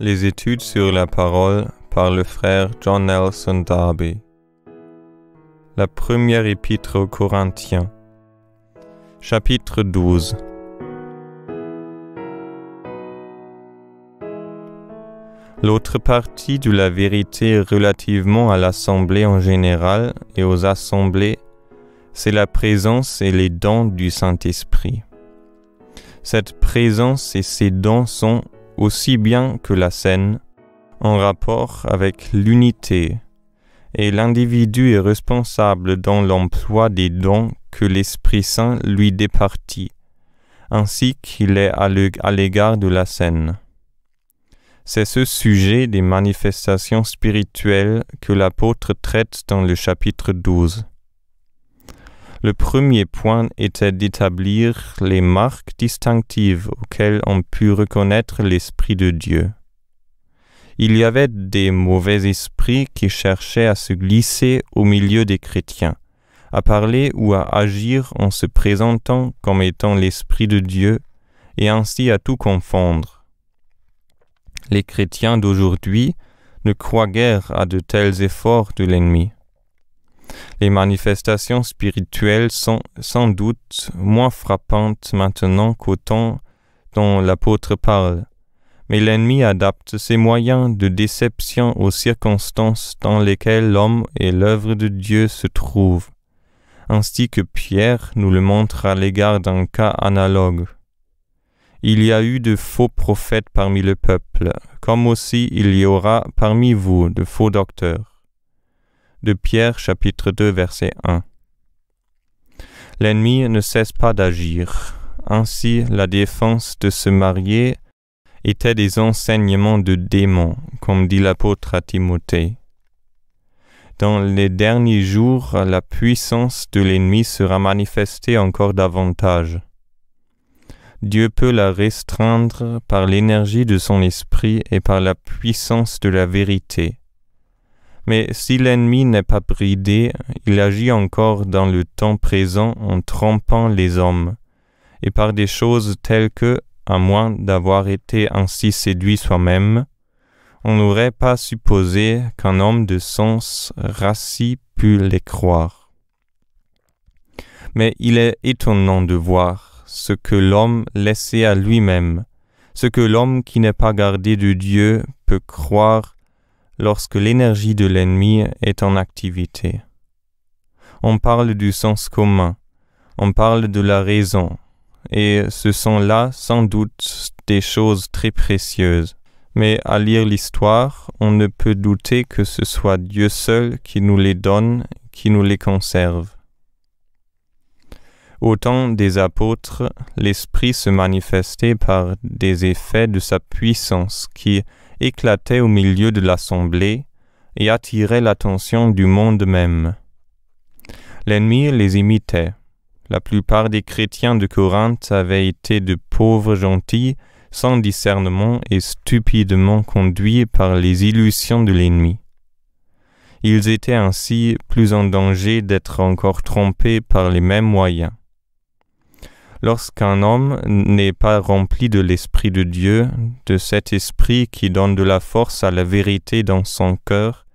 Les études sur la parole par le frère John Nelson Darby. La première épître aux Corinthiens. Chapitre 12. L'autre partie de la vérité relativement à l'assemblée en général et aux assemblées, c'est la présence et les dons du Saint-Esprit. Cette présence et ces dons sont aussi bien que la scène, en rapport avec l'unité, et l'individu est responsable dans l'emploi des dons que l'Esprit Saint lui départit, ainsi qu'il est à l'égard de la scène. C'est ce sujet des manifestations spirituelles que l'apôtre traite dans le chapitre 12. Le premier point était d'établir les marques distinctives auxquelles on put reconnaître l'Esprit de Dieu. Il y avait des mauvais esprits qui cherchaient à se glisser au milieu des chrétiens, à parler ou à agir en se présentant comme étant l'Esprit de Dieu, et ainsi à tout confondre. Les chrétiens d'aujourd'hui ne croient guère à de tels efforts de l'ennemi. Les manifestations spirituelles sont sans doute moins frappantes maintenant qu'au temps dont l'apôtre parle, mais l'ennemi adapte ses moyens de déception aux circonstances dans lesquelles l'homme et l'œuvre de Dieu se trouvent, ainsi que Pierre nous le montre à l'égard d'un cas analogue. Il y a eu de faux prophètes parmi le peuple, comme aussi il y aura parmi vous de faux docteurs de Pierre chapitre 2 verset 1. L'ennemi ne cesse pas d'agir. Ainsi, la défense de se marier était des enseignements de démons, comme dit l'apôtre à Timothée. Dans les derniers jours, la puissance de l'ennemi sera manifestée encore davantage. Dieu peut la restreindre par l'énergie de son esprit et par la puissance de la vérité. Mais si l'ennemi n'est pas bridé, il agit encore dans le temps présent en trompant les hommes, et par des choses telles que, à moins d'avoir été ainsi séduit soi-même, on n'aurait pas supposé qu'un homme de sens rassis pût les croire. Mais il est étonnant de voir ce que l'homme laissé à lui-même, ce que l'homme qui n'est pas gardé de Dieu peut croire lorsque l'énergie de l'ennemi est en activité. On parle du sens commun, on parle de la raison, et ce sont là sans doute des choses très précieuses. Mais à lire l'histoire, on ne peut douter que ce soit Dieu seul qui nous les donne, qui nous les conserve. Au temps des apôtres, l'Esprit se manifestait par des effets de sa puissance qui, éclatait au milieu de l'assemblée et attiraient l'attention du monde même. L'ennemi les imitait. La plupart des chrétiens de Corinthe avaient été de pauvres gentils, sans discernement et stupidement conduits par les illusions de l'ennemi. Ils étaient ainsi plus en danger d'être encore trompés par les mêmes moyens. Lorsqu'un homme n'est pas rempli de l'Esprit de Dieu, de cet Esprit qui donne de la force à la vérité dans son cœur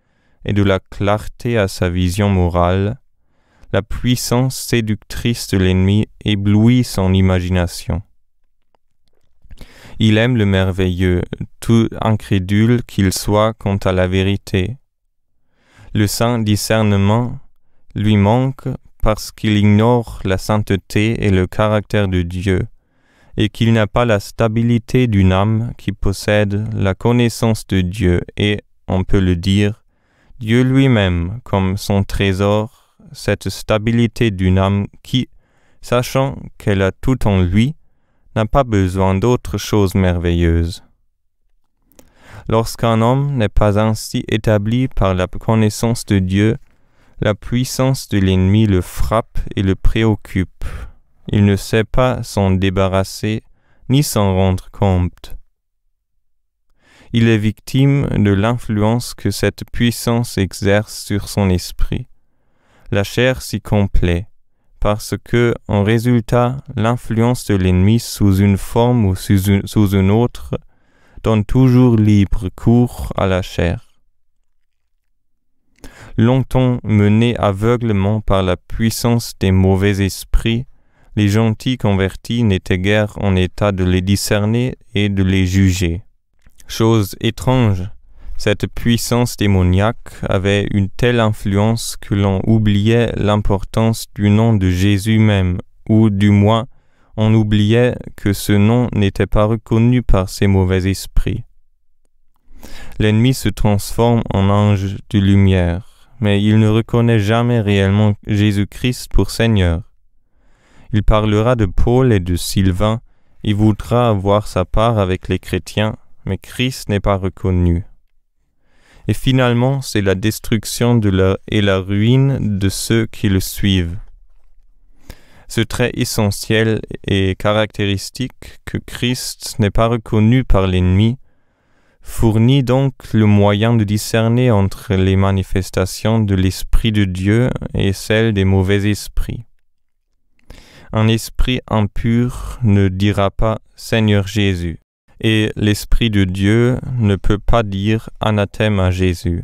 et de la clarté à sa vision morale, la puissance séductrice de l'ennemi éblouit son imagination. Il aime le merveilleux, tout incrédule qu'il soit quant à la vérité. Le saint discernement lui manque parce qu'il ignore la sainteté et le caractère de Dieu, et qu'il n'a pas la stabilité d'une âme qui possède la connaissance de Dieu et, on peut le dire, Dieu lui-même comme son trésor, cette stabilité d'une âme qui, sachant qu'elle a tout en lui, n'a pas besoin d'autre chose merveilleuse. Lorsqu'un homme n'est pas ainsi établi par la connaissance de Dieu, la puissance de l'ennemi le frappe et le préoccupe. Il ne sait pas s'en débarrasser ni s'en rendre compte. Il est victime de l'influence que cette puissance exerce sur son esprit. La chair s'y complaît, parce que, en résultat, l'influence de l'ennemi sous une forme ou sous une, autre donne toujours libre cours à la chair. Longtemps menés aveuglement par la puissance des mauvais esprits, les gentils convertis n'étaient guère en état de les discerner et de les juger. Chose étrange, cette puissance démoniaque avait une telle influence que l'on oubliait l'importance du nom de Jésus même, ou du moins on oubliait que ce nom n'était pas reconnu par ces mauvais esprits. L'ennemi se transforme en ange de lumière mais il ne reconnaît jamais réellement Jésus-Christ pour Seigneur. Il parlera de Paul et de Sylvain, il voudra avoir sa part avec les chrétiens, mais Christ n'est pas reconnu. Et finalement, c'est la destruction de la, et la ruine de ceux qui le suivent. Ce trait essentiel et caractéristique que Christ n'est pas reconnu par l'ennemi, fournit donc le moyen de discerner entre les manifestations de l'Esprit de Dieu et celles des mauvais esprits. Un esprit impur ne dira pas Seigneur Jésus, et l'Esprit de Dieu ne peut pas dire anathème à Jésus.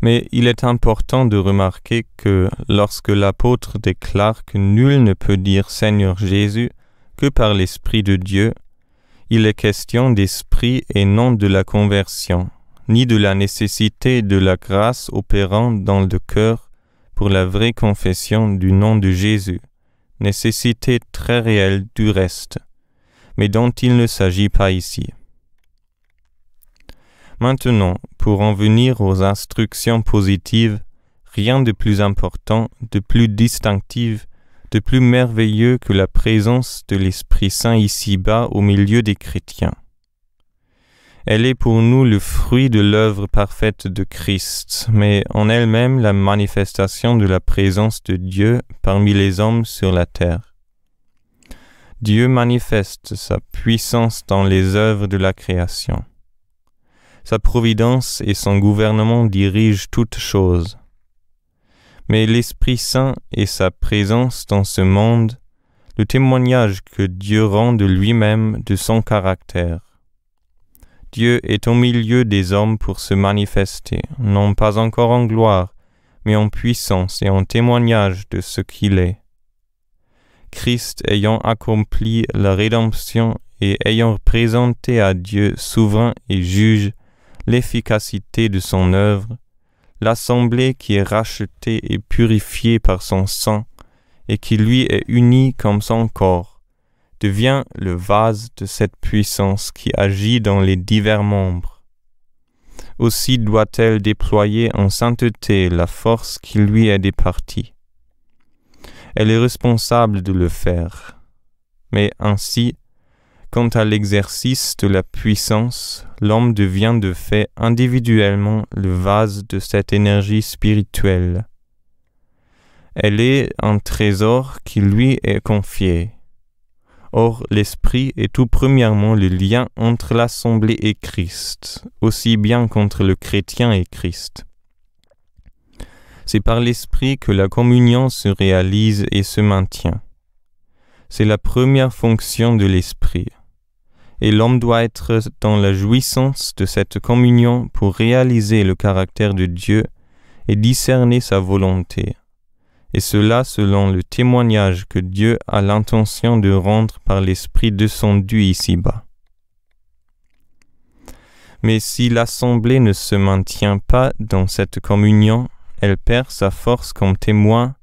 Mais il est important de remarquer que lorsque l'apôtre déclare que nul ne peut dire Seigneur Jésus que par l'Esprit de Dieu, il est question d'esprit et non de la conversion, ni de la nécessité de la grâce opérant dans le cœur pour la vraie confession du nom de Jésus, nécessité très réelle du reste, mais dont il ne s'agit pas ici. Maintenant, pour en venir aux instructions positives, rien de plus important, de plus distinctif de plus merveilleux que la présence de l'Esprit Saint ici-bas au milieu des chrétiens. Elle est pour nous le fruit de l'œuvre parfaite de Christ, mais en elle-même la manifestation de la présence de Dieu parmi les hommes sur la terre. Dieu manifeste sa puissance dans les œuvres de la création. Sa providence et son gouvernement dirigent toutes choses mais l'Esprit Saint et sa présence dans ce monde, le témoignage que Dieu rend de lui-même, de son caractère. Dieu est au milieu des hommes pour se manifester, non pas encore en gloire, mais en puissance et en témoignage de ce qu'il est. Christ ayant accompli la rédemption et ayant présenté à Dieu souverain et juge l'efficacité de son œuvre, l'assemblée qui est rachetée et purifiée par son sang, et qui lui est unie comme son corps, devient le vase de cette puissance qui agit dans les divers membres. Aussi doit-elle déployer en sainteté la force qui lui est départie. Elle est responsable de le faire. Mais ainsi, Quant à l'exercice de la puissance, l'homme devient de fait individuellement le vase de cette énergie spirituelle. Elle est un trésor qui lui est confié. Or, l'esprit est tout premièrement le lien entre l'assemblée et Christ, aussi bien qu'entre le chrétien et Christ. C'est par l'esprit que la communion se réalise et se maintient. C'est la première fonction de l'esprit. Et l'homme doit être dans la jouissance de cette communion pour réaliser le caractère de Dieu et discerner sa volonté. Et cela selon le témoignage que Dieu a l'intention de rendre par l'esprit descendu ici-bas. Mais si l'assemblée ne se maintient pas dans cette communion, elle perd sa force comme témoin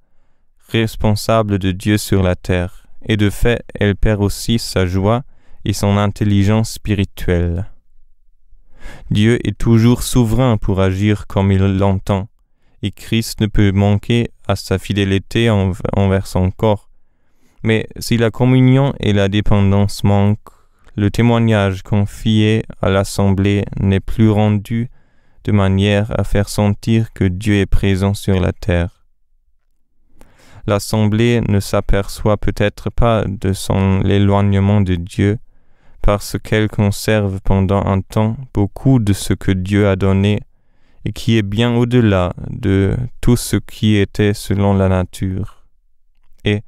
responsable de Dieu sur la terre et de fait elle perd aussi sa joie et son intelligence spirituelle. Dieu est toujours souverain pour agir comme il l'entend, et Christ ne peut manquer à sa fidélité envers son corps. Mais si la communion et la dépendance manquent, le témoignage confié à l'Assemblée n'est plus rendu de manière à faire sentir que Dieu est présent sur la terre l'assemblée ne s'aperçoit peut-être pas de son éloignement de Dieu, parce qu'elle conserve pendant un temps beaucoup de ce que Dieu a donné, et qui est bien au-delà de tout ce qui était selon la nature. Et,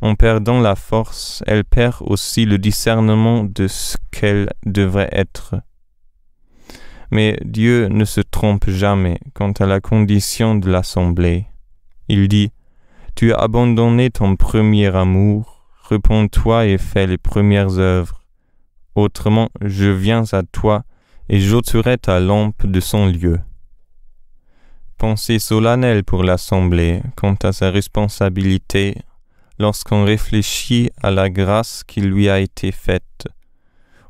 en perdant la force, elle perd aussi le discernement de ce qu'elle devrait être. Mais Dieu ne se trompe jamais quant à la condition de l'assemblée. Il dit tu as abandonné ton premier amour, réponds toi et fais les premières œuvres. Autrement, je viens à toi et j'ôterai ta lampe de son lieu. Pensée solennelle pour l'Assemblée quant à sa responsabilité lorsqu'on réfléchit à la grâce qui lui a été faite,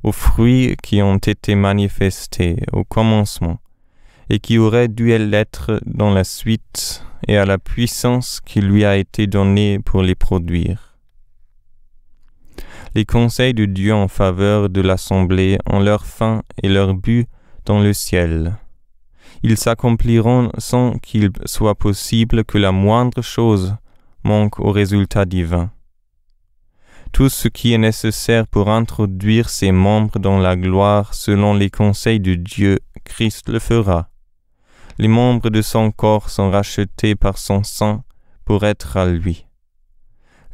aux fruits qui ont été manifestés au commencement, et qui aurait dû l'être dans la suite et à la puissance qui lui a été donnée pour les produire. Les conseils de Dieu en faveur de l'assemblée ont leur fin et leur but dans le ciel. Ils s'accompliront sans qu'il soit possible que la moindre chose manque au résultat divin. Tout ce qui est nécessaire pour introduire ses membres dans la gloire selon les conseils de Dieu, Christ le fera les membres de son corps sont rachetés par son sang pour être à lui.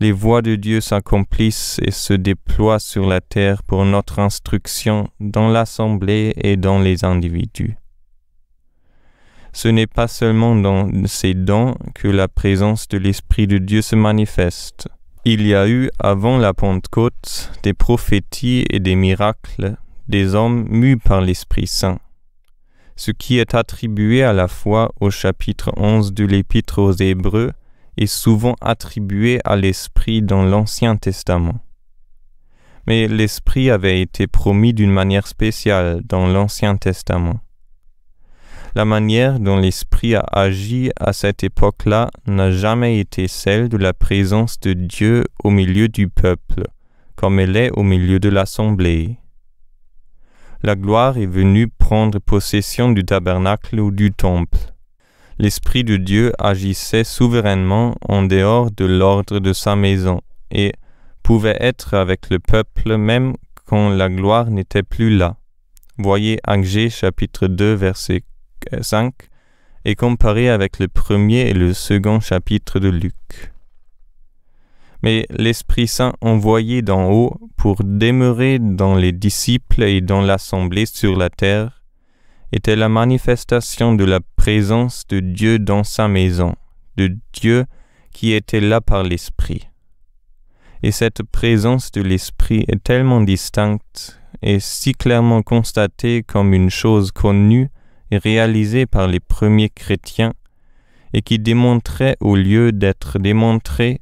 Les voies de Dieu s'accomplissent et se déploient sur la terre pour notre instruction dans l'assemblée et dans les individus. Ce n'est pas seulement dans ces dons que la présence de l'Esprit de Dieu se manifeste. Il y a eu avant la Pentecôte des prophéties et des miracles des hommes mus par l'Esprit Saint ce qui est attribué à la fois au chapitre 11 de l'Épître aux Hébreux est souvent attribué à l'Esprit dans l'Ancien Testament. Mais l'Esprit avait été promis d'une manière spéciale dans l'Ancien Testament. La manière dont l'Esprit a agi à cette époque-là n'a jamais été celle de la présence de Dieu au milieu du peuple, comme elle est au milieu de l'Assemblée la gloire est venue prendre possession du tabernacle ou du temple. L'Esprit de Dieu agissait souverainement en dehors de l'ordre de sa maison et pouvait être avec le peuple même quand la gloire n'était plus là. Voyez Agé chapitre 2 verset 5 et comparez avec le premier et le second chapitre de Luc mais l'Esprit Saint envoyé d'en haut pour demeurer dans les disciples et dans l'assemblée sur la terre était la manifestation de la présence de Dieu dans sa maison, de Dieu qui était là par l'Esprit. Et cette présence de l'Esprit est tellement distincte et si clairement constatée comme une chose connue et réalisée par les premiers chrétiens, et qui démontrait au lieu d'être démontrée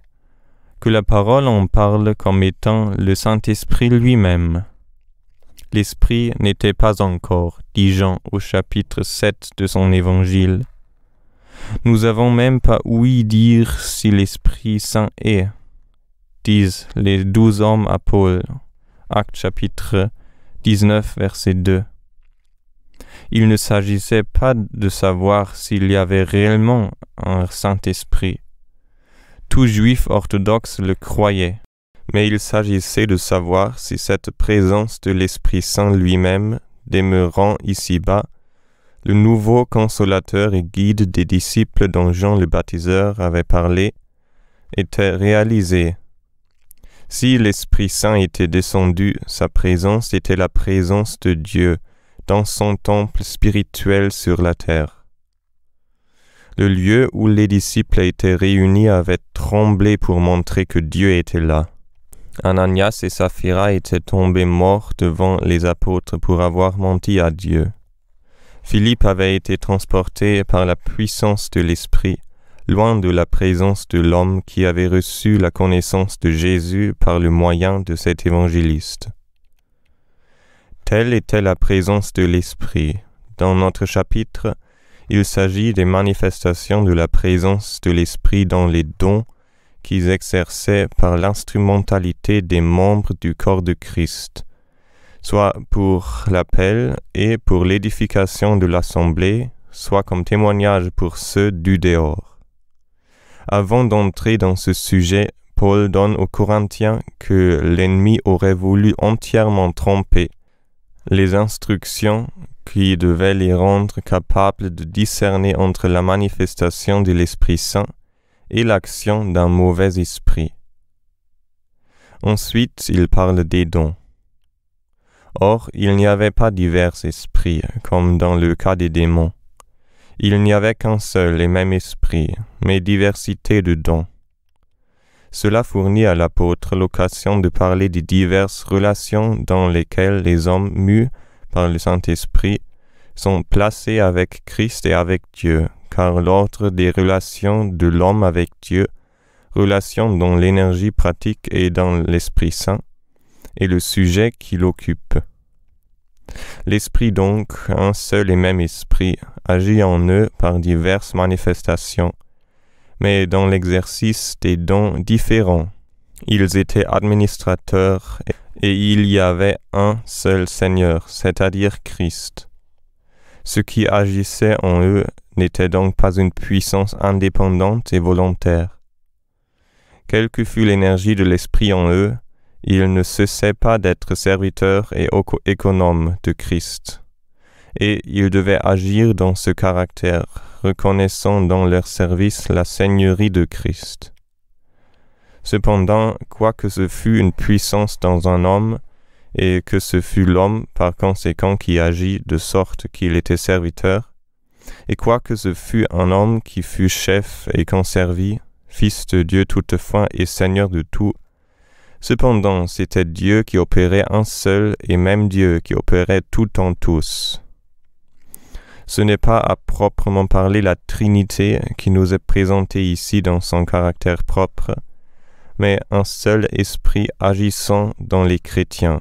que la parole en parle comme étant le Saint-Esprit lui-même. L'Esprit n'était pas encore, dit Jean au chapitre 7 de son évangile. Nous avons même pas ouï dire si l'Esprit Saint est, disent les douze hommes à Paul, acte chapitre 19, verset 2. Il ne s'agissait pas de savoir s'il y avait réellement un Saint-Esprit, tout juif orthodoxe le croyait. Mais il s'agissait de savoir si cette présence de l'Esprit Saint lui-même, demeurant ici-bas, le nouveau consolateur et guide des disciples dont Jean le baptiseur avait parlé, était réalisée. Si l'Esprit Saint était descendu, sa présence était la présence de Dieu dans son temple spirituel sur la terre. Le lieu où les disciples étaient réunis avait tremblé pour montrer que Dieu était là. Ananias et Saphira étaient tombés morts devant les apôtres pour avoir menti à Dieu. Philippe avait été transporté par la puissance de l'Esprit, loin de la présence de l'homme qui avait reçu la connaissance de Jésus par le moyen de cet évangéliste. Telle était la présence de l'Esprit. Dans notre chapitre, il s'agit des manifestations de la présence de l'Esprit dans les dons qu'ils exerçaient par l'instrumentalité des membres du corps de Christ, soit pour l'appel et pour l'édification de l'assemblée, soit comme témoignage pour ceux du dehors. Avant d'entrer dans ce sujet, Paul donne aux Corinthiens que l'ennemi aurait voulu entièrement tromper les instructions qui devait les rendre capables de discerner entre la manifestation de l'Esprit Saint et l'action d'un mauvais esprit. Ensuite, il parle des dons. Or, il n'y avait pas divers esprits, comme dans le cas des démons. Il n'y avait qu'un seul et même esprit, mais diversité de dons. Cela fournit à l'apôtre l'occasion de parler des diverses relations dans lesquelles les hommes mûs par le Saint-Esprit sont placés avec Christ et avec Dieu, car l'ordre des relations de l'homme avec Dieu, relations dont l'énergie pratique est dans l'Esprit Saint, est le sujet qui l'occupe. L'Esprit donc, un seul et même Esprit, agit en eux par diverses manifestations, mais dans l'exercice des dons différents. Ils étaient administrateurs et il y avait un seul Seigneur, c'est-à-dire Christ. Ce qui agissait en eux n'était donc pas une puissance indépendante et volontaire. Quelle que fût l'énergie de l'Esprit en eux, ils ne cessaient pas d'être serviteurs et économes de Christ. Et ils devaient agir dans ce caractère, reconnaissant dans leur service la seigneurie de Christ. Cependant, quoique ce fût une puissance dans un homme, et que ce fût l'homme par conséquent qui agit de sorte qu'il était serviteur, et quoique ce fût un homme qui fût chef et servit fils de Dieu toutefois et seigneur de tout, cependant c'était Dieu qui opérait un seul et même Dieu qui opérait tout en tous. Ce n'est pas à proprement parler la Trinité qui nous est présentée ici dans son caractère propre, mais un seul esprit agissant dans les chrétiens,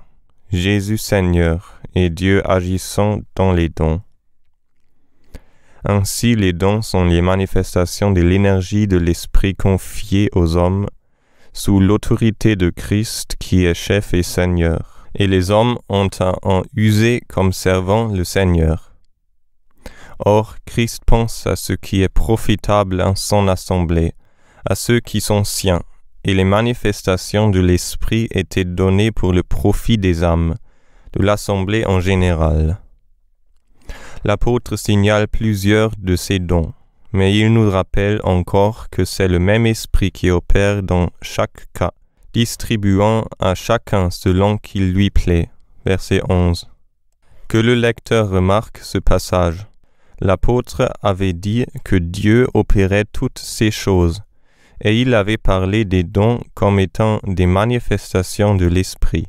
Jésus Seigneur et Dieu agissant dans les dons. Ainsi, les dons sont les manifestations de l'énergie de l'esprit confiée aux hommes sous l'autorité de Christ qui est chef et Seigneur, et les hommes ont à en user comme servant le Seigneur. Or, Christ pense à ce qui est profitable en son assemblée, à ceux qui sont siens, et les manifestations de l'Esprit étaient données pour le profit des âmes, de l'Assemblée en général. L'apôtre signale plusieurs de ces dons, mais il nous rappelle encore que c'est le même Esprit qui opère dans chaque cas, distribuant à chacun selon qu'il lui plaît. Verset 11. Que le lecteur remarque ce passage. L'apôtre avait dit que Dieu opérait toutes ces choses, et il avait parlé des dons comme étant des manifestations de l'esprit.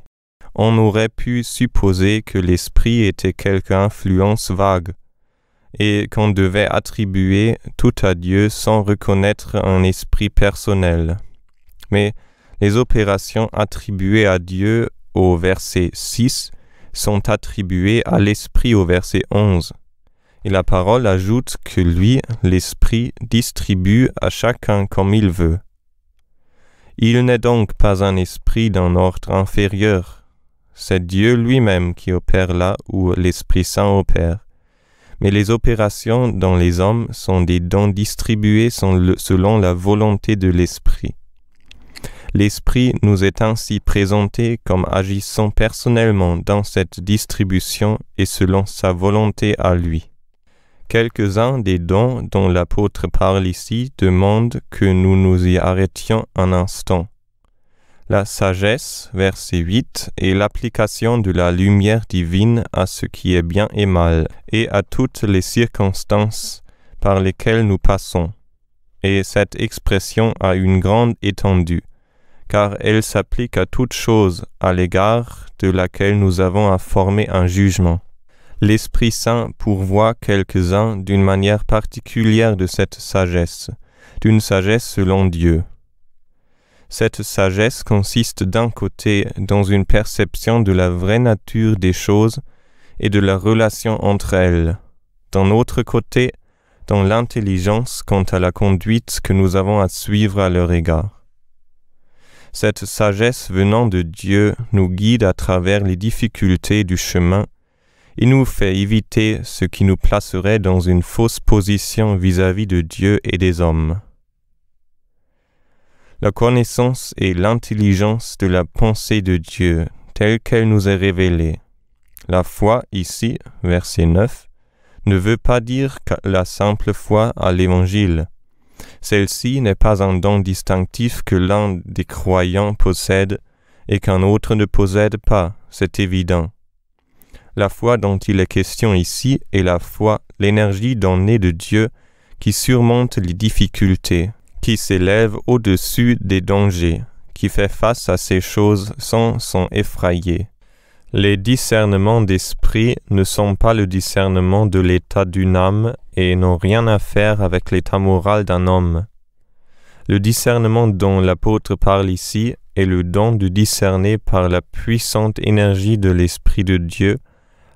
On aurait pu supposer que l'esprit était quelque influence vague, et qu'on devait attribuer tout à Dieu sans reconnaître un esprit personnel. Mais les opérations attribuées à Dieu au verset 6 sont attribuées à l'esprit au verset 11. Et la parole ajoute que lui, l'Esprit, distribue à chacun comme il veut. Il n'est donc pas un esprit d'un ordre inférieur. C'est Dieu lui-même qui opère là où l'Esprit Saint opère. Mais les opérations dans les hommes sont des dons distribués selon la volonté de l'Esprit. L'Esprit nous est ainsi présenté comme agissant personnellement dans cette distribution et selon sa volonté à lui. Quelques-uns des dons dont l'apôtre parle ici demandent que nous nous y arrêtions un instant. La sagesse, verset 8, est l'application de la lumière divine à ce qui est bien et mal, et à toutes les circonstances par lesquelles nous passons. Et cette expression a une grande étendue, car elle s'applique à toute chose à l'égard de laquelle nous avons à former un jugement l'Esprit Saint pourvoit quelques-uns d'une manière particulière de cette sagesse, d'une sagesse selon Dieu. Cette sagesse consiste d'un côté dans une perception de la vraie nature des choses et de la relation entre elles, d'un autre côté dans l'intelligence quant à la conduite que nous avons à suivre à leur égard. Cette sagesse venant de Dieu nous guide à travers les difficultés du chemin il nous fait éviter ce qui nous placerait dans une fausse position vis-à-vis de Dieu et des hommes. La connaissance et l'intelligence de la pensée de Dieu telle qu'elle nous est révélée. La foi, ici, verset 9, ne veut pas dire la simple foi à l'Évangile. Celle-ci n'est pas un don distinctif que l'un des croyants possède et qu'un autre ne possède pas, c'est évident. La foi dont il est question ici est la foi, l'énergie donnée de Dieu qui surmonte les difficultés, qui s'élève au-dessus des dangers, qui fait face à ces choses sans s'en effrayer. Les discernements d'esprit ne sont pas le discernement de l'état d'une âme et n'ont rien à faire avec l'état moral d'un homme. Le discernement dont l'apôtre parle ici est le don de discerner par la puissante énergie de l'Esprit de Dieu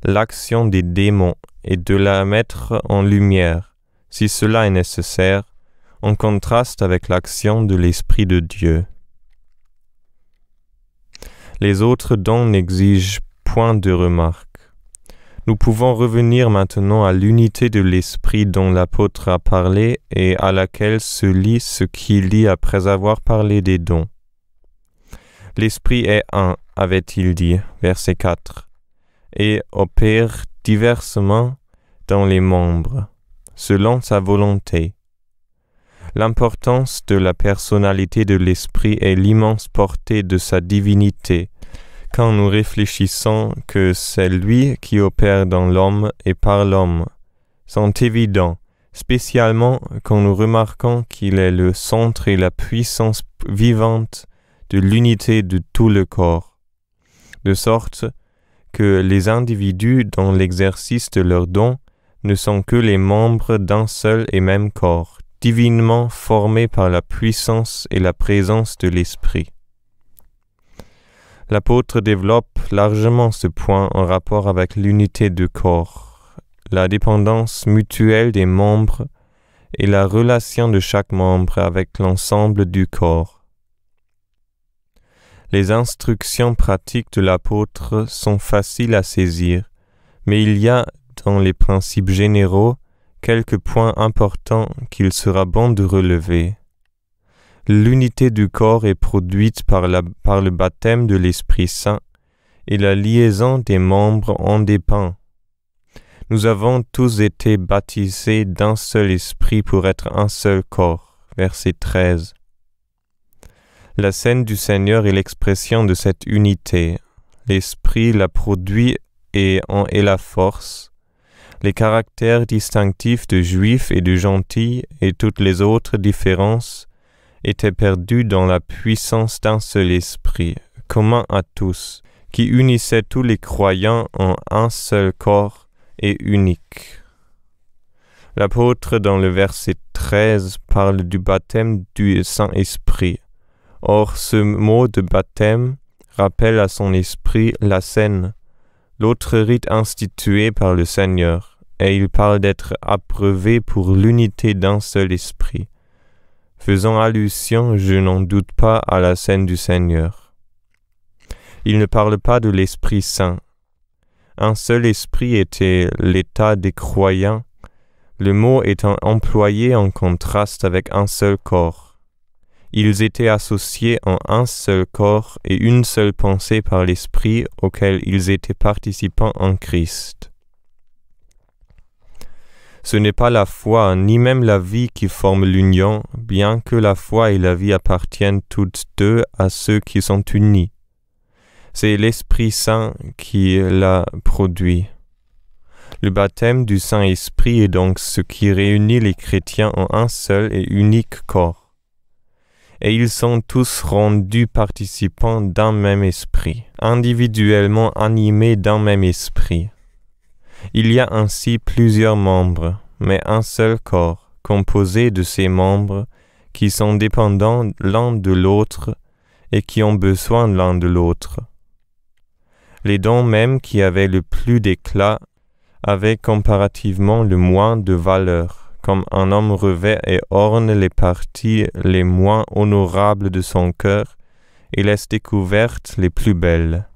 l'action des démons et de la mettre en lumière, si cela est nécessaire, en contraste avec l'action de l'Esprit de Dieu. Les autres dons n'exigent point de remarque. Nous pouvons revenir maintenant à l'unité de l'Esprit dont l'apôtre a parlé et à laquelle se lit ce qu'il lit après avoir parlé des dons. L'Esprit est un, avait-il dit, verset 4 et opère diversement dans les membres, selon sa volonté. L'importance de la personnalité de l'Esprit est l'immense portée de sa divinité, quand nous réfléchissons que c'est lui qui opère dans l'homme et par l'homme, sont évidents, spécialement quand nous remarquons qu'il est le centre et la puissance vivante de l'unité de tout le corps, de sorte que les individus dans l'exercice de leurs dons ne sont que les membres d'un seul et même corps, divinement formés par la puissance et la présence de l'Esprit. L'apôtre développe largement ce point en rapport avec l'unité de corps, la dépendance mutuelle des membres et la relation de chaque membre avec l'ensemble du corps. Les instructions pratiques de l'apôtre sont faciles à saisir, mais il y a dans les principes généraux quelques points importants qu'il sera bon de relever. L'unité du corps est produite par, le baptême de l'Esprit Saint et la liaison des membres en dépend. Nous avons tous été baptisés d'un seul esprit pour être un seul corps. Verset 13. La scène du Seigneur est l'expression de cette unité. L'Esprit la produit et en est la force. Les caractères distinctifs de juifs et de gentil et toutes les autres différences étaient perdus dans la puissance d'un seul esprit, commun à tous, qui unissait tous les croyants en un seul corps et unique. L'apôtre dans le verset 13 parle du baptême du Saint-Esprit Or ce mot de baptême rappelle à son esprit la scène, l'autre rite institué par le Seigneur, et il parle d'être approuvé pour l'unité d'un seul esprit, faisant allusion, je n'en doute pas, à la scène du Seigneur. Il ne parle pas de l'Esprit Saint. Un seul esprit était l'état des croyants, le mot étant employé en contraste avec un seul corps. Ils étaient associés en un seul corps et une seule pensée par l'Esprit auquel ils étaient participants en Christ. Ce n'est pas la foi ni même la vie qui forment l'union, bien que la foi et la vie appartiennent toutes deux à ceux qui sont unis. C'est l'Esprit Saint qui la produit. Le baptême du Saint-Esprit est donc ce qui réunit les chrétiens en un seul et unique corps et ils sont tous rendus participants d'un même esprit, individuellement animés d'un même esprit. Il y a ainsi plusieurs membres, mais un seul corps, composé de ces membres, qui sont dépendants l'un de l'autre et qui ont besoin l'un de l'autre. Les dons même qui avaient le plus d'éclat avaient comparativement le moins de valeur comme un homme revêt et orne les parties les moins honorables de son cœur et laisse découvertes les plus belles.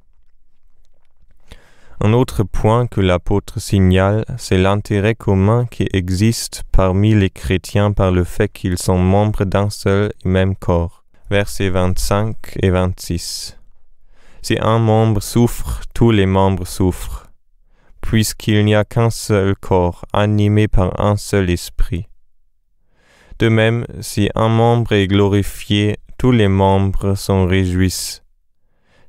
Un autre point que l'apôtre signale, c'est l'intérêt commun qui existe parmi les chrétiens par le fait qu'ils sont membres d'un seul et même corps. Versets 25 et 26. Si un membre souffre, tous les membres souffrent puisqu'il n'y a qu'un seul corps animé par un seul esprit. De même, si un membre est glorifié, tous les membres s'en réjouissent.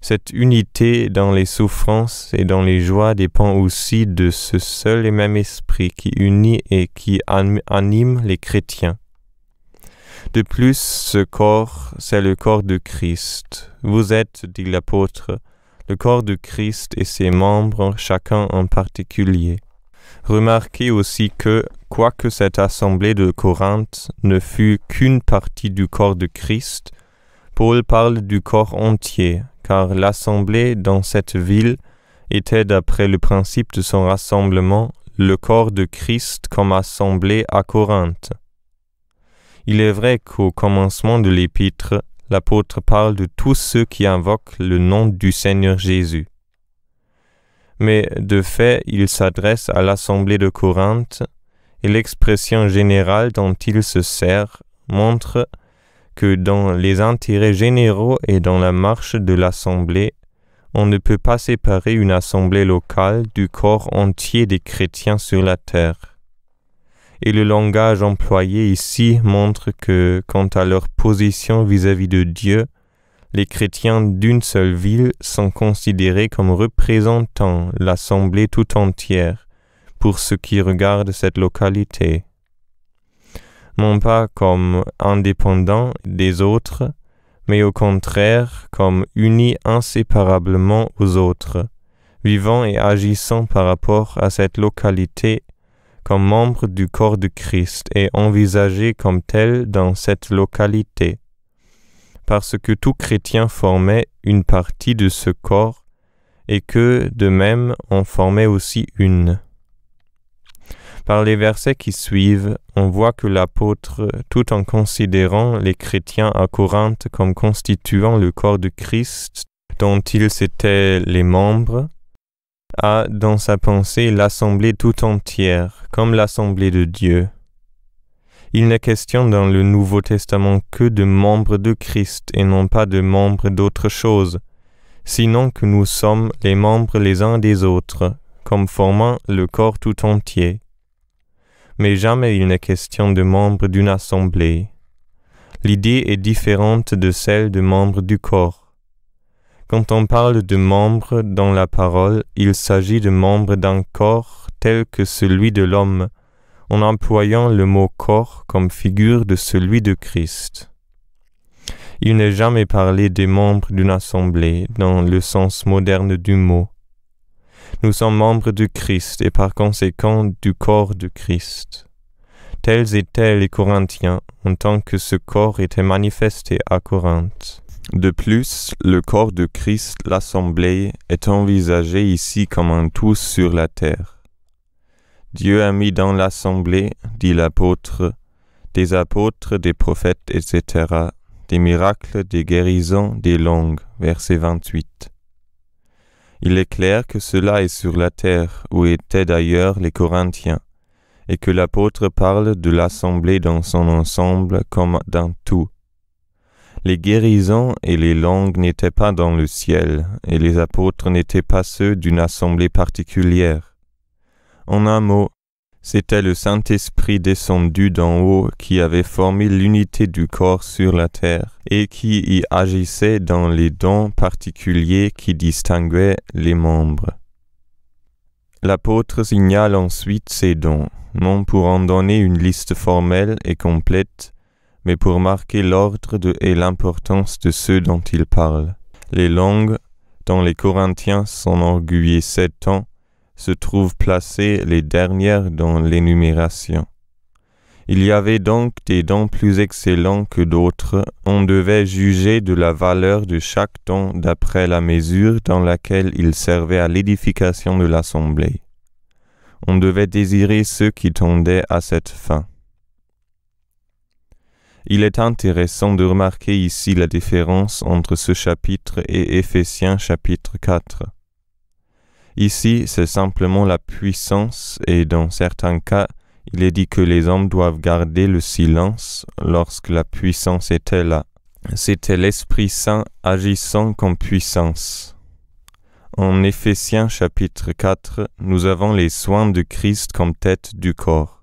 Cette unité dans les souffrances et dans les joies dépend aussi de ce seul et même esprit qui unit et qui anime les chrétiens. De plus, ce corps, c'est le corps de Christ. Vous êtes, dit l'apôtre, le corps de Christ et ses membres, chacun en particulier. Remarquez aussi que, quoique cette assemblée de Corinthe ne fût qu'une partie du corps de Christ, Paul parle du corps entier, car l'assemblée dans cette ville était, d'après le principe de son rassemblement, le corps de Christ comme assemblée à Corinthe. Il est vrai qu'au commencement de l'épître, l'apôtre parle de tous ceux qui invoquent le nom du Seigneur Jésus. Mais de fait, il s'adresse à l'assemblée de Corinthe et l'expression générale dont il se sert montre que dans les intérêts généraux et dans la marche de l'assemblée, on ne peut pas séparer une assemblée locale du corps entier des chrétiens sur la terre et le langage employé ici montre que, quant à leur position vis-à-vis de Dieu, les chrétiens d'une seule ville sont considérés comme représentant l'assemblée tout entière pour ce qui regarde cette localité, non pas comme indépendants des autres, mais au contraire comme unis inséparablement aux autres, vivant et agissant par rapport à cette localité comme membre du corps de Christ et envisagé comme tel dans cette localité, parce que tout chrétien formait une partie de ce corps et que, de même, on formait aussi une. Par les versets qui suivent, on voit que l'apôtre, tout en considérant les chrétiens à Corinthe comme constituant le corps de Christ dont ils étaient les membres, a dans sa pensée l'assemblée tout entière, comme l'assemblée de Dieu. Il n'est question dans le Nouveau Testament que de membres de Christ et non pas de membres d'autre chose, sinon que nous sommes les membres les uns des autres, comme formant le corps tout entier. Mais jamais il n'est question de membres d'une assemblée. L'idée est différente de celle de membres du corps. Quand on parle de membres dans la parole, il s'agit de membres d'un corps tel que celui de l'homme, en employant le mot corps comme figure de celui de Christ. Il n'est jamais parlé des membres d'une assemblée dans le sens moderne du mot. Nous sommes membres de Christ et par conséquent du corps de Christ. Tels étaient les Corinthiens en tant que ce corps était manifesté à Corinthe. De plus, le corps de Christ, l'Assemblée, est envisagé ici comme un tout sur la terre. Dieu a mis dans l'Assemblée, dit l'apôtre, des apôtres, des prophètes, etc., des miracles, des guérisons, des langues. Verset 28. Il est clair que cela est sur la terre où étaient d'ailleurs les Corinthiens, et que l'apôtre parle de l'assemblée dans son ensemble comme d'un tout, les guérisons et les langues n'étaient pas dans le ciel, et les apôtres n'étaient pas ceux d'une assemblée particulière. En un mot, c'était le Saint-Esprit descendu d'en haut qui avait formé l'unité du corps sur la terre et qui y agissait dans les dons particuliers qui distinguaient les membres. L'apôtre signale ensuite ces dons, non pour en donner une liste formelle et complète, mais pour marquer l'ordre et l'importance de ceux dont il parle. Les langues dont les Corinthiens sont s'enorgueillaient sept ans se trouvent placées les dernières dans l'énumération. Il y avait donc des dons plus excellents que d'autres. On devait juger de la valeur de chaque don d'après la mesure dans laquelle il servait à l'édification de l'assemblée. On devait désirer ceux qui tendaient à cette fin. Il est intéressant de remarquer ici la différence entre ce chapitre et Éphésiens chapitre 4. Ici, c'est simplement la puissance et dans certains cas, il est dit que les hommes doivent garder le silence lorsque la puissance était là. C'était l'Esprit Saint agissant comme puissance. En Éphésiens chapitre 4, nous avons les soins de Christ comme tête du corps.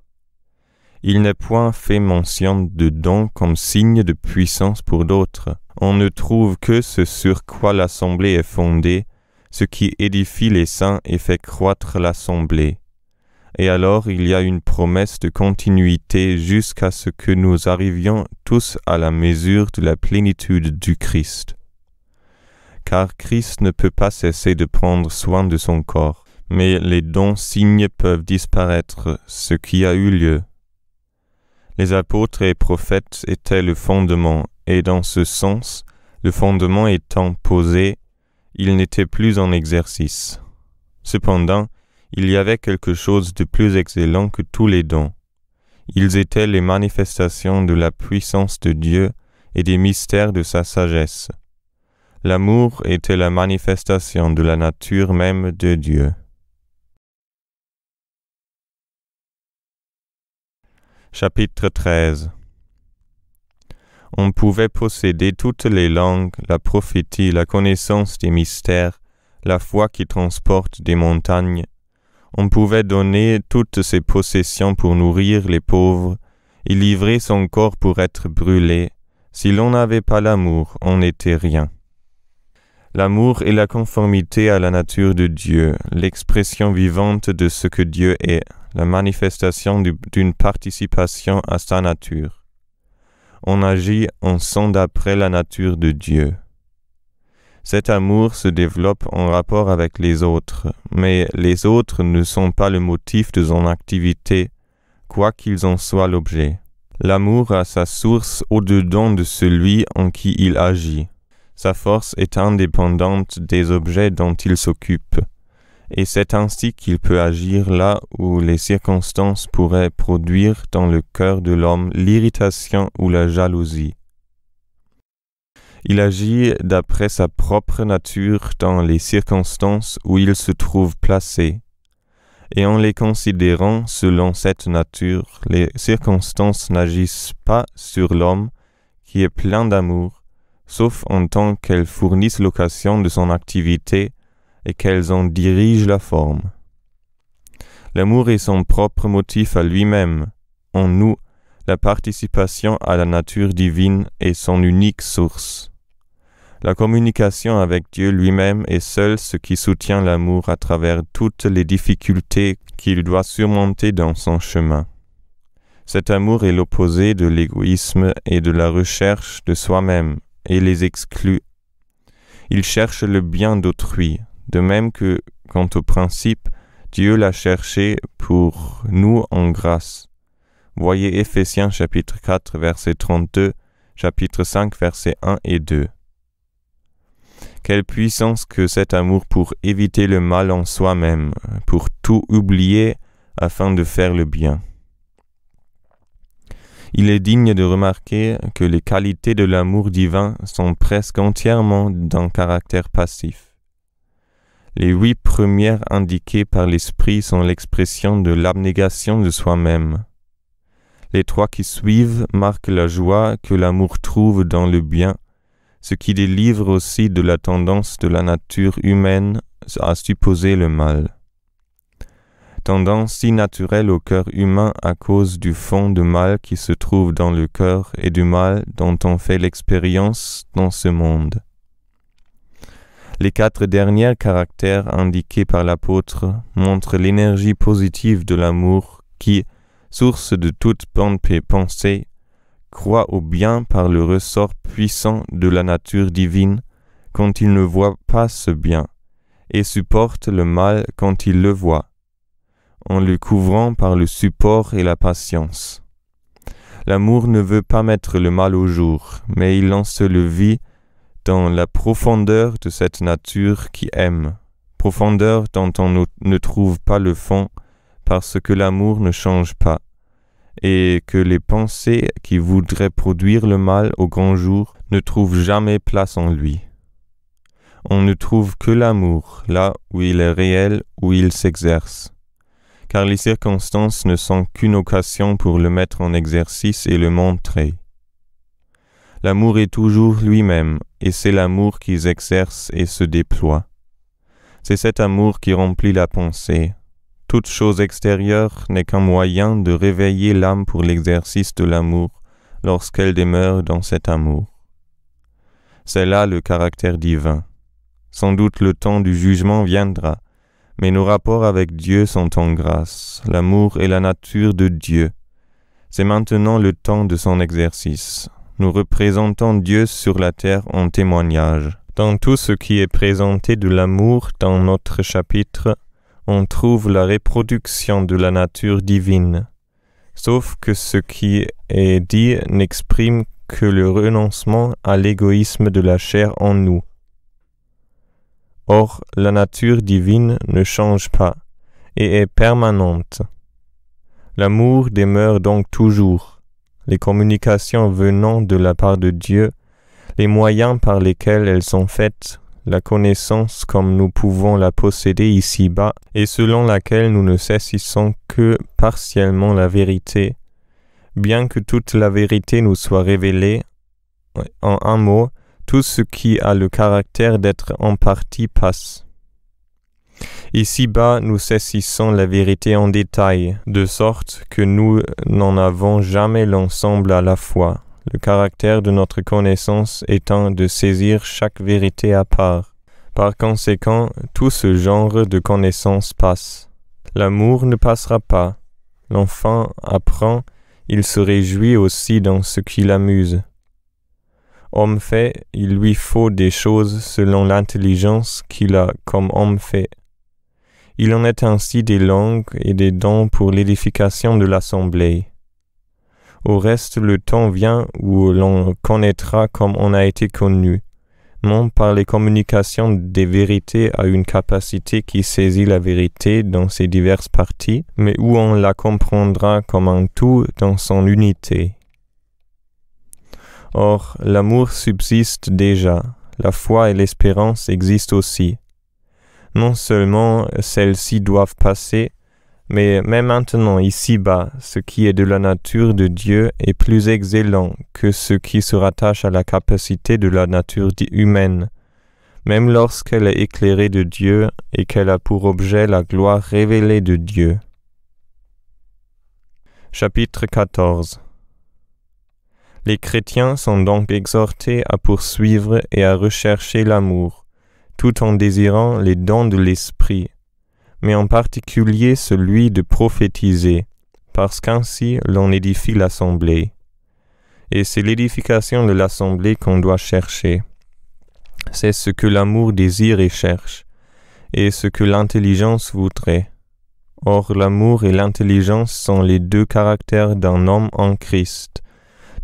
Il n'est point fait mention de dons comme signe de puissance pour d'autres. On ne trouve que ce sur quoi l'assemblée est fondée, ce qui édifie les saints et fait croître l'assemblée. Et alors il y a une promesse de continuité jusqu'à ce que nous arrivions tous à la mesure de la plénitude du Christ. Car Christ ne peut pas cesser de prendre soin de son corps, mais les dons signes peuvent disparaître, ce qui a eu lieu. Les apôtres et prophètes étaient le fondement, et dans ce sens, le fondement étant posé, ils n'étaient plus en exercice. Cependant, il y avait quelque chose de plus excellent que tous les dons. Ils étaient les manifestations de la puissance de Dieu et des mystères de sa sagesse. L'amour était la manifestation de la nature même de Dieu. Chapitre 13 On pouvait posséder toutes les langues, la prophétie, la connaissance des mystères, la foi qui transporte des montagnes. On pouvait donner toutes ses possessions pour nourrir les pauvres et livrer son corps pour être brûlé. Si l'on n'avait pas l'amour, on n'était rien. L'amour est la conformité à la nature de Dieu, l'expression vivante de ce que Dieu est, la manifestation d'une participation à sa nature. On agit en son d'après la nature de Dieu. Cet amour se développe en rapport avec les autres, mais les autres ne sont pas le motif de son activité, quoi qu'ils en soient l'objet. L'amour a sa source au-dedans de celui en qui il agit. Sa force est indépendante des objets dont il s'occupe, et c'est ainsi qu'il peut agir là où les circonstances pourraient produire dans le cœur de l'homme l'irritation ou la jalousie. Il agit d'après sa propre nature dans les circonstances où il se trouve placé, et en les considérant selon cette nature, les circonstances n'agissent pas sur l'homme qui est plein d'amour, sauf en tant qu'elles fournissent l'occasion de son activité et qu'elles en dirigent la forme. L'amour est son propre motif à lui-même. En nous, la participation à la nature divine est son unique source. La communication avec Dieu lui-même est seule ce qui soutient l'amour à travers toutes les difficultés qu'il doit surmonter dans son chemin. Cet amour est l'opposé de l'égoïsme et de la recherche de soi-même et les exclut. Il cherche le bien d'autrui, de même que, quant au principe, Dieu l'a cherché pour nous en grâce. Voyez Éphésiens chapitre 4 verset 32, chapitre 5 verset 1 et 2. Quelle puissance que cet amour pour éviter le mal en soi-même, pour tout oublier afin de faire le bien. Il est digne de remarquer que les qualités de l'amour divin sont presque entièrement d'un caractère passif. Les huit premières indiquées par l'esprit sont l'expression de l'abnégation de soi-même. Les trois qui suivent marquent la joie que l'amour trouve dans le bien, ce qui délivre aussi de la tendance de la nature humaine à supposer le mal tendance si naturelle au cœur humain à cause du fond de mal qui se trouve dans le cœur et du mal dont on fait l'expérience dans ce monde. Les quatre derniers caractères indiqués par l'apôtre montrent l'énergie positive de l'amour qui, source de toute bonne pensée, croit au bien par le ressort puissant de la nature divine quand il ne voit pas ce bien, et supporte le mal quand il le voit en le couvrant par le support et la patience. L'amour ne veut pas mettre le mal au jour, mais il lance le vie dans la profondeur de cette nature qui aime, profondeur dont on ne trouve pas le fond, parce que l'amour ne change pas, et que les pensées qui voudraient produire le mal au grand jour ne trouvent jamais place en lui. On ne trouve que l'amour là où il est réel, où il s'exerce car les circonstances ne sont qu'une occasion pour le mettre en exercice et le montrer. L'amour est toujours lui-même, et c'est l'amour qu'ils exercent et se déploie. C'est cet amour qui remplit la pensée. Toute chose extérieure n'est qu'un moyen de réveiller l'âme pour l'exercice de l'amour lorsqu'elle demeure dans cet amour. C'est là le caractère divin. Sans doute le temps du jugement viendra, mais nos rapports avec Dieu sont en grâce. L'amour est la nature de Dieu. C'est maintenant le temps de son exercice. Nous représentons Dieu sur la terre en témoignage. Dans tout ce qui est présenté de l'amour dans notre chapitre, on trouve la reproduction de la nature divine, sauf que ce qui est dit n'exprime que le renoncement à l'égoïsme de la chair en nous. Or, la nature divine ne change pas et est permanente. L'amour demeure donc toujours. Les communications venant de la part de Dieu, les moyens par lesquels elles sont faites, la connaissance comme nous pouvons la posséder ici-bas et selon laquelle nous ne saisissons que partiellement la vérité, bien que toute la vérité nous soit révélée, en un mot, tout ce qui a le caractère d'être en partie passe. Ici-bas, nous saisissons la vérité en détail, de sorte que nous n'en avons jamais l'ensemble à la fois, le caractère de notre connaissance étant de saisir chaque vérité à part. Par conséquent, tout ce genre de connaissance passe. L'amour ne passera pas. L'enfant apprend, il se réjouit aussi dans ce qui l'amuse homme fait, il lui faut des choses selon l'intelligence qu'il a comme homme fait. Il en est ainsi des langues et des dons pour l'édification de l'assemblée. Au reste, le temps vient où l'on connaîtra comme on a été connu, non par les communications des vérités à une capacité qui saisit la vérité dans ses diverses parties, mais où on la comprendra comme un tout dans son unité. Or, l'amour subsiste déjà, la foi et l'espérance existent aussi. Non seulement celles-ci doivent passer, mais même maintenant ici-bas, ce qui est de la nature de Dieu est plus excellent que ce qui se rattache à la capacité de la nature humaine. Même lorsqu'elle est éclairée de Dieu et qu'elle a pour objet la gloire révélée de Dieu. Chapitre 14 les chrétiens sont donc exhortés à poursuivre et à rechercher l'amour, tout en désirant les dons de l'Esprit, mais en particulier celui de prophétiser, parce qu'ainsi l'on édifie l'assemblée. Et c'est l'édification de l'assemblée qu'on doit chercher. C'est ce que l'amour désire et cherche, et ce que l'intelligence voudrait. Or l'amour et l'intelligence sont les deux caractères d'un homme en Christ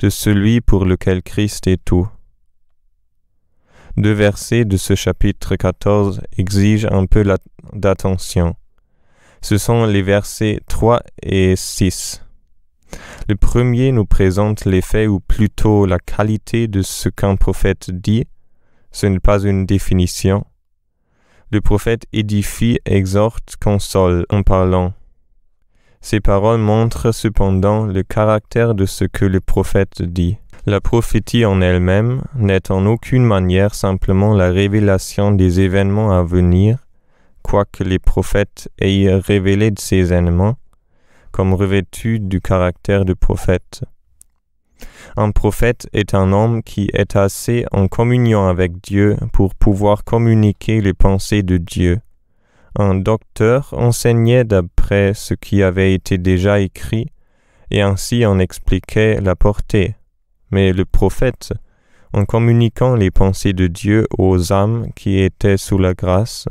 de celui pour lequel Christ est tout. Deux versets de ce chapitre 14 exigent un peu d'attention. Ce sont les versets 3 et 6. Le premier nous présente l'effet ou plutôt la qualité de ce qu'un prophète dit. Ce n'est pas une définition. Le prophète édifie, exhorte, console en parlant. Ces paroles montrent cependant le caractère de ce que le prophète dit. La prophétie en elle-même n'est en aucune manière simplement la révélation des événements à venir, quoique les prophètes aient révélé ces événements, comme revêtus du caractère de prophète. Un prophète est un homme qui est assez en communion avec Dieu pour pouvoir communiquer les pensées de Dieu. Un docteur enseignait d'après ce qui avait été déjà écrit, et ainsi en expliquait la portée. Mais le prophète, en communiquant les pensées de Dieu aux âmes qui étaient sous la grâce,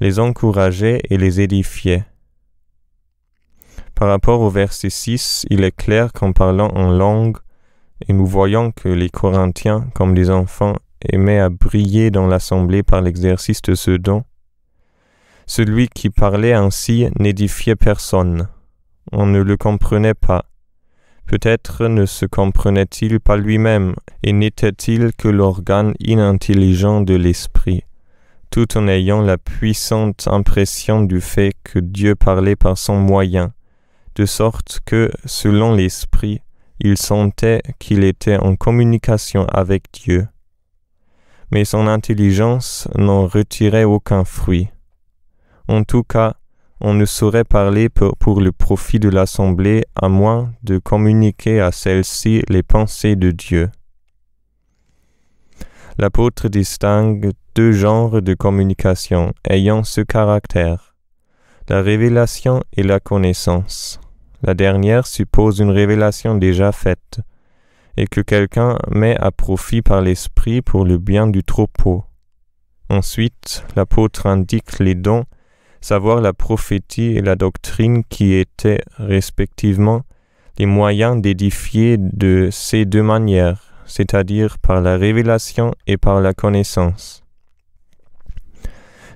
les encourageait et les édifiait. Par rapport au verset 6, il est clair qu'en parlant en langue, et nous voyons que les Corinthiens, comme des enfants, aimaient à briller dans l'assemblée par l'exercice de ce don, celui qui parlait ainsi n'édifiait personne. On ne le comprenait pas. Peut-être ne se comprenait-il pas lui-même, et n'était-il que l'organe inintelligent de l'esprit, tout en ayant la puissante impression du fait que Dieu parlait par son moyen, de sorte que, selon l'esprit, il sentait qu'il était en communication avec Dieu. Mais son intelligence n'en retirait aucun fruit. En tout cas, on ne saurait parler pour, le profit de l'Assemblée à moins de communiquer à celle-ci les pensées de Dieu. L'apôtre distingue deux genres de communication ayant ce caractère, la révélation et la connaissance. La dernière suppose une révélation déjà faite, et que quelqu'un met à profit par l'esprit pour le bien du troupeau. Ensuite, l'apôtre indique les dons savoir la prophétie et la doctrine qui étaient respectivement les moyens d'édifier de ces deux manières, c'est-à-dire par la révélation et par la connaissance.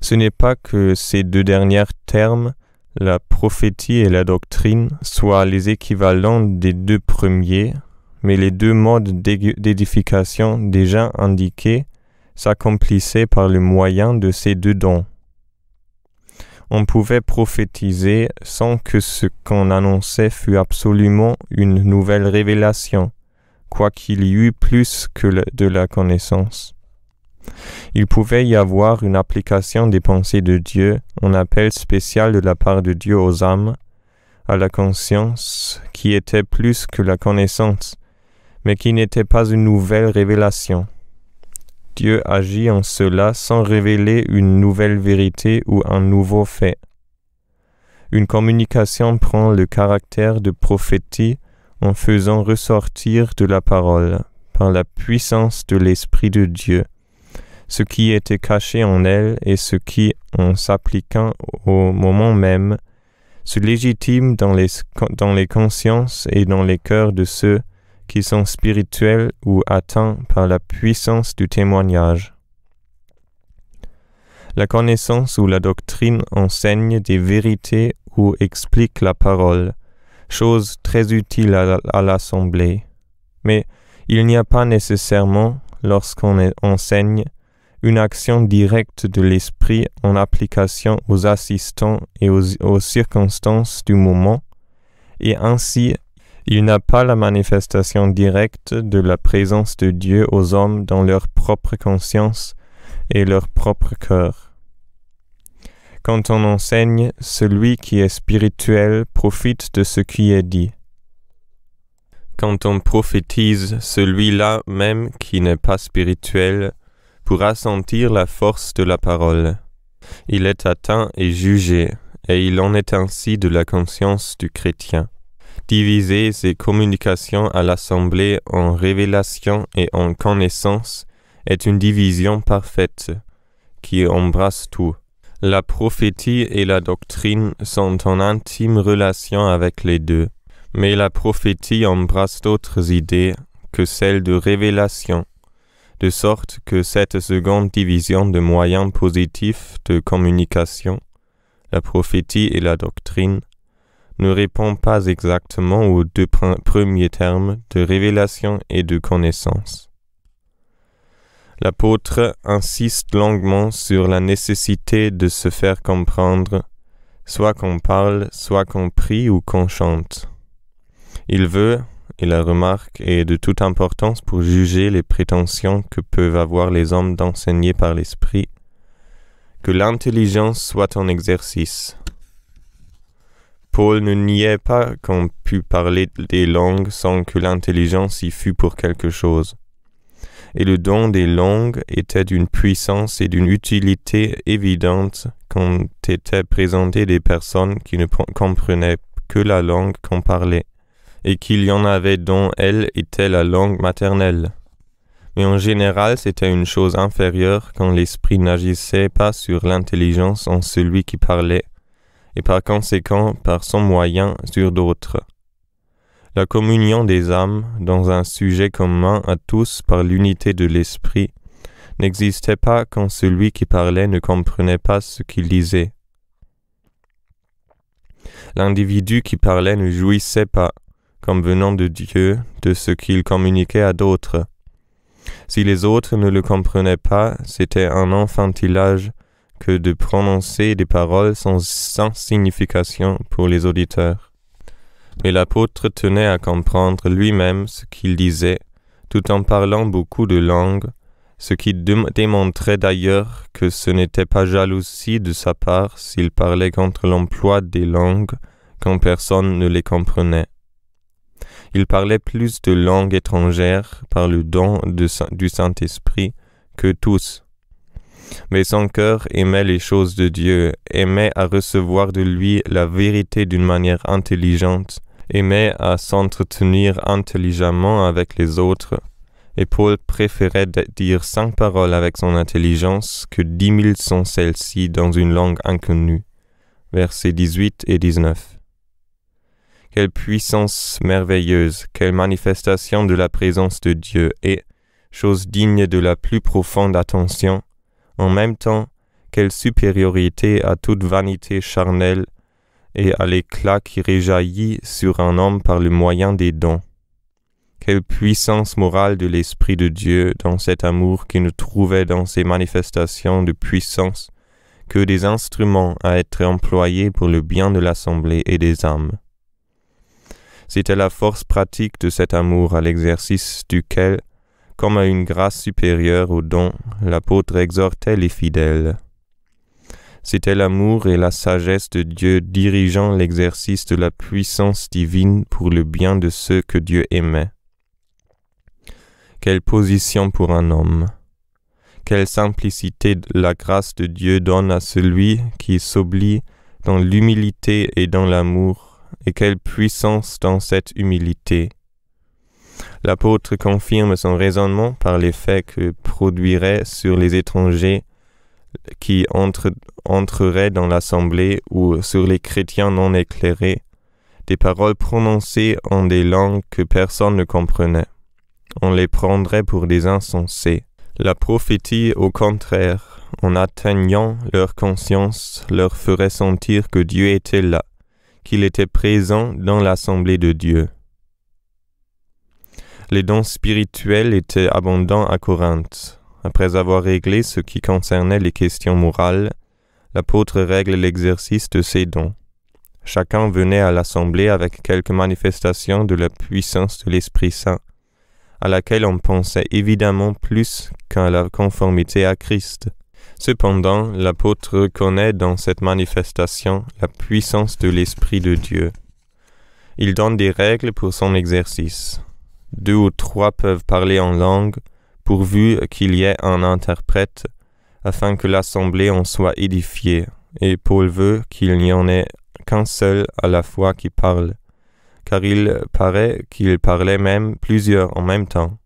Ce n'est pas que ces deux derniers termes, la prophétie et la doctrine, soient les équivalents des deux premiers, mais les deux modes d'édification déjà indiqués s'accomplissaient par le moyen de ces deux dons on pouvait prophétiser sans que ce qu'on annonçait fût absolument une nouvelle révélation, quoiqu'il y eût plus que de la connaissance. Il pouvait y avoir une application des pensées de Dieu, un appel spécial de la part de Dieu aux âmes, à la conscience, qui était plus que la connaissance, mais qui n'était pas une nouvelle révélation. Dieu agit en cela sans révéler une nouvelle vérité ou un nouveau fait. Une communication prend le caractère de prophétie en faisant ressortir de la parole, par la puissance de l'Esprit de Dieu, ce qui était caché en elle et ce qui, en s'appliquant au moment même, se légitime dans les, dans les consciences et dans les cœurs de ceux qui sont spirituels ou atteints par la puissance du témoignage. La connaissance ou la doctrine enseigne des vérités ou explique la parole, chose très utile à l'assemblée. Mais il n'y a pas nécessairement, lorsqu'on enseigne, une action directe de l'esprit en application aux assistants et aux, aux circonstances du moment, et ainsi il n'a pas la manifestation directe de la présence de Dieu aux hommes dans leur propre conscience et leur propre cœur. Quand on enseigne, celui qui est spirituel profite de ce qui est dit. Quand on prophétise, celui-là même qui n'est pas spirituel pourra sentir la force de la parole. Il est atteint et jugé, et il en est ainsi de la conscience du chrétien diviser ses communications à l'Assemblée en révélation et en connaissance est une division parfaite qui embrasse tout. La prophétie et la doctrine sont en intime relation avec les deux, mais la prophétie embrasse d'autres idées que celles de révélation, de sorte que cette seconde division de moyens positifs de communication, la prophétie et la doctrine, ne répond pas exactement aux deux premiers termes de révélation et de connaissance. L'apôtre insiste longuement sur la nécessité de se faire comprendre, soit qu'on parle, soit qu'on prie ou qu'on chante. Il veut, et la remarque est de toute importance pour juger les prétentions que peuvent avoir les hommes d'enseigner par l'esprit, que l'intelligence soit en exercice, Paul ne niait pas qu'on pût parler des langues sans que l'intelligence y fût pour quelque chose. Et le don des langues était d'une puissance et d'une utilité évidente quand étaient présentées des personnes qui ne comprenaient que la langue qu'on parlait, et qu'il y en avait dont elle était la langue maternelle. Mais en général, c'était une chose inférieure quand l'esprit n'agissait pas sur l'intelligence en celui qui parlait, et par conséquent par son moyen sur d'autres. La communion des âmes dans un sujet commun à tous par l'unité de l'esprit n'existait pas quand celui qui parlait ne comprenait pas ce qu'il disait. L'individu qui parlait ne jouissait pas, comme venant de Dieu, de ce qu'il communiquait à d'autres. Si les autres ne le comprenaient pas, c'était un enfantillage que de prononcer des paroles sans, signification pour les auditeurs. Mais l'apôtre tenait à comprendre lui-même ce qu'il disait, tout en parlant beaucoup de langues, ce qui démontrait d'ailleurs que ce n'était pas jalousie de sa part s'il parlait contre l'emploi des langues quand personne ne les comprenait. Il parlait plus de langues étrangères par le don du Saint-Esprit que tous, mais son cœur aimait les choses de Dieu, aimait à recevoir de lui la vérité d'une manière intelligente, aimait à s'entretenir intelligemment avec les autres. Et Paul préférait dire cinq paroles avec son intelligence que dix mille sont celles-ci dans une langue inconnue. Versets 18 et 19. Quelle puissance merveilleuse, quelle manifestation de la présence de Dieu et, chose digne de la plus profonde attention, en même temps quelle supériorité à toute vanité charnelle et à l'éclat qui réjaillit sur un homme par le moyen des dons. Quelle puissance morale de l'Esprit de Dieu dans cet amour qui ne trouvait dans ces manifestations de puissance que des instruments à être employés pour le bien de l'Assemblée et des âmes. C'était la force pratique de cet amour à l'exercice duquel comme à une grâce supérieure aux dons, l'apôtre exhortait les fidèles. C'était l'amour et la sagesse de Dieu dirigeant l'exercice de la puissance divine pour le bien de ceux que Dieu aimait. Quelle position pour un homme Quelle simplicité la grâce de Dieu donne à celui qui s'oblie dans l'humilité et dans l'amour, et quelle puissance dans cette humilité L'apôtre confirme son raisonnement par l'effet que produirait sur les étrangers qui entreraient dans l'assemblée ou sur les chrétiens non éclairés des paroles prononcées en des langues que personne ne comprenait. On les prendrait pour des insensés. La prophétie, au contraire, en atteignant leur conscience, leur ferait sentir que Dieu était là, qu'il était présent dans l'assemblée de Dieu. Les dons spirituels étaient abondants à Corinthe. Après avoir réglé ce qui concernait les questions morales, l'apôtre règle l'exercice de ces dons. Chacun venait à l'assemblée avec quelque manifestation de la puissance de l'Esprit Saint, à laquelle on pensait évidemment plus qu'à la conformité à Christ. Cependant, l'apôtre reconnaît dans cette manifestation la puissance de l'Esprit de Dieu. Il donne des règles pour son exercice. Deux ou trois peuvent parler en langue, pourvu qu'il y ait un interprète, afin que l'assemblée en soit édifiée. Et Paul veut qu'il n'y en ait qu'un seul à la fois qui parle, car il paraît qu'il parlait même plusieurs en même temps.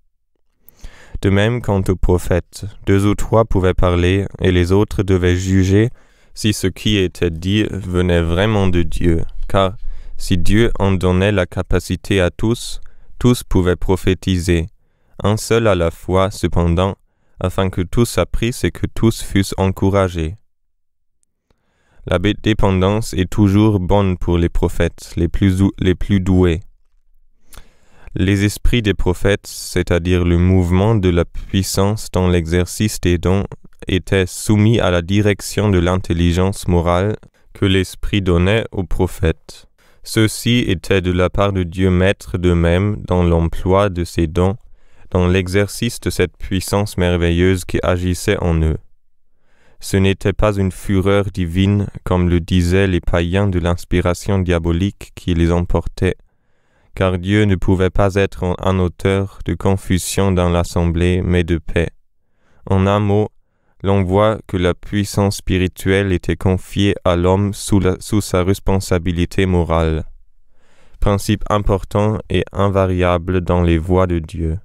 De même quant aux prophètes, deux ou trois pouvaient parler, et les autres devaient juger si ce qui était dit venait vraiment de Dieu, car si Dieu en donnait la capacité à tous, tous pouvaient prophétiser, un seul à la fois cependant, afin que tous apprissent et que tous fussent encouragés. La dépendance est toujours bonne pour les prophètes les plus, les plus doués. Les esprits des prophètes, c'est-à-dire le mouvement de la puissance dans l'exercice des dons, étaient soumis à la direction de l'intelligence morale que l'esprit donnait aux prophètes. Ceux-ci étaient de la part de Dieu maître d'eux-mêmes dans l'emploi de ses dons, dans l'exercice de cette puissance merveilleuse qui agissait en eux. Ce n'était pas une fureur divine, comme le disaient les païens de l'inspiration diabolique qui les emportait, car Dieu ne pouvait pas être un auteur de confusion dans l'assemblée, mais de paix. En un mot, l'on voit que la puissance spirituelle était confiée à l'homme sous, sous, sa responsabilité morale, principe important et invariable dans les voies de Dieu.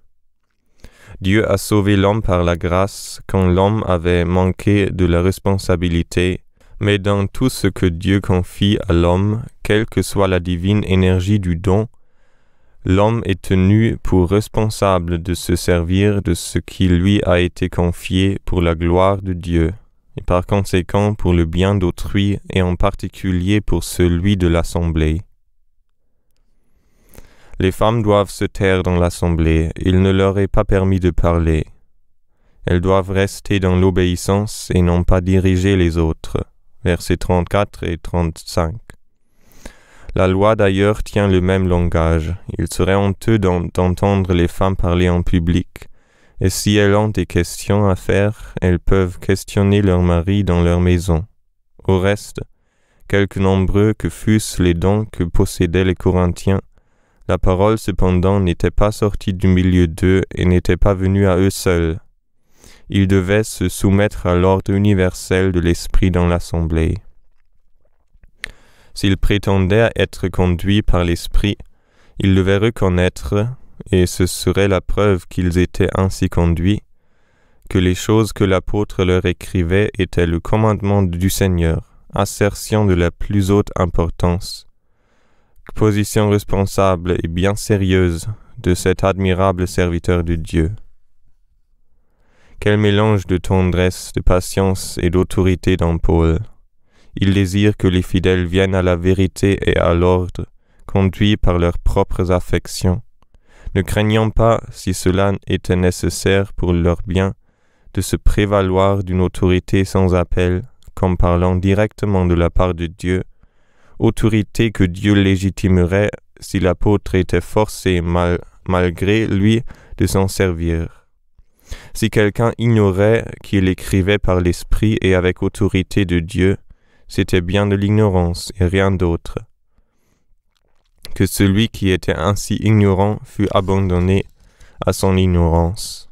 Dieu a sauvé l'homme par la grâce quand l'homme avait manqué de la responsabilité, mais dans tout ce que Dieu confie à l'homme, quelle que soit la divine énergie du don, l'homme est tenu pour responsable de se servir de ce qui lui a été confié pour la gloire de Dieu, et par conséquent pour le bien d'autrui et en particulier pour celui de l'assemblée. Les femmes doivent se taire dans l'assemblée, il ne leur est pas permis de parler. Elles doivent rester dans l'obéissance et non pas diriger les autres. Versets 34 et 35. La loi d'ailleurs tient le même langage. Il serait honteux d'entendre les femmes parler en public. Et si elles ont des questions à faire, elles peuvent questionner leur mari dans leur maison. Au reste, quelque nombreux que fussent les dons que possédaient les Corinthiens, la parole cependant n'était pas sortie du milieu d'eux et n'était pas venue à eux seuls. Ils devaient se soumettre à l'ordre universel de l'esprit dans l'assemblée. S'ils prétendaient être conduits par l'Esprit, ils devaient reconnaître, et ce serait la preuve qu'ils étaient ainsi conduits, que les choses que l'apôtre leur écrivait étaient le commandement du Seigneur, assertion de la plus haute importance. Position responsable et bien sérieuse de cet admirable serviteur de Dieu. Quel mélange de tendresse, de patience et d'autorité dans Paul. Il désire que les fidèles viennent à la vérité et à l'ordre, conduits par leurs propres affections. Ne craignant pas, si cela était nécessaire pour leur bien, de se prévaloir d'une autorité sans appel, comme parlant directement de la part de Dieu, autorité que Dieu légitimerait si l'apôtre était forcé, malgré lui, de s'en servir. Si quelqu'un ignorait qu'il écrivait par l'Esprit et avec autorité de Dieu, c'était bien de l'ignorance et rien d'autre. Que celui qui était ainsi ignorant fût abandonné à son ignorance.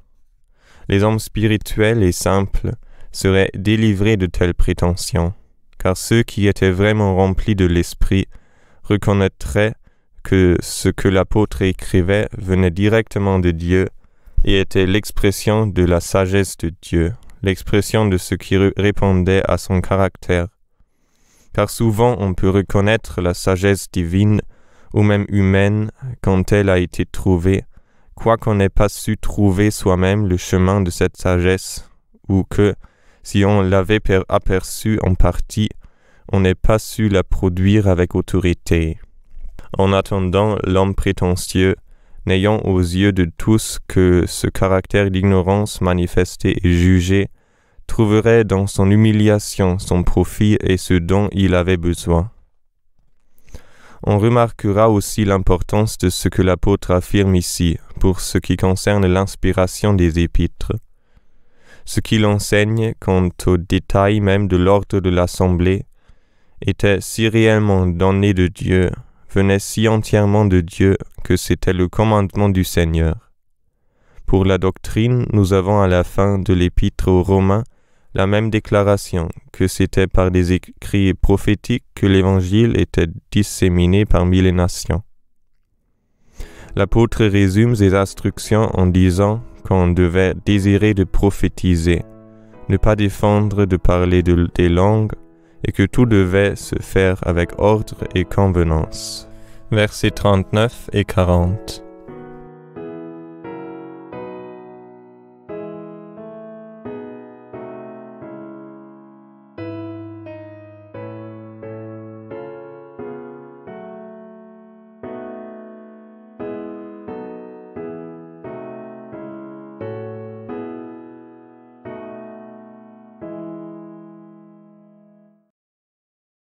Les hommes spirituels et simples seraient délivrés de telles prétentions, car ceux qui étaient vraiment remplis de l'esprit reconnaîtraient que ce que l'apôtre écrivait venait directement de Dieu et était l'expression de la sagesse de Dieu, l'expression de ce qui répondait à son caractère car souvent on peut reconnaître la sagesse divine ou même humaine quand elle a été trouvée, quoiqu'on n'ait pas su trouver soi-même le chemin de cette sagesse, ou que, si on l'avait aperçue en partie, on n'ait pas su la produire avec autorité. En attendant, l'homme prétentieux, n'ayant aux yeux de tous que ce caractère d'ignorance manifesté et jugé, trouverait dans son humiliation son profit et ce dont il avait besoin. On remarquera aussi l'importance de ce que l'apôtre affirme ici pour ce qui concerne l'inspiration des épîtres. Ce qu'il enseigne quant aux détails même de l'ordre de l'assemblée était si réellement donné de Dieu, venait si entièrement de Dieu que c'était le commandement du Seigneur. Pour la doctrine, nous avons à la fin de l'épître aux Romains la même déclaration que c'était par des écrits prophétiques que l'Évangile était disséminé parmi les nations. L'apôtre résume ses instructions en disant qu'on devait désirer de prophétiser, ne pas défendre de parler des langues, et que tout devait se faire avec ordre et convenance. Versets 39 et 40.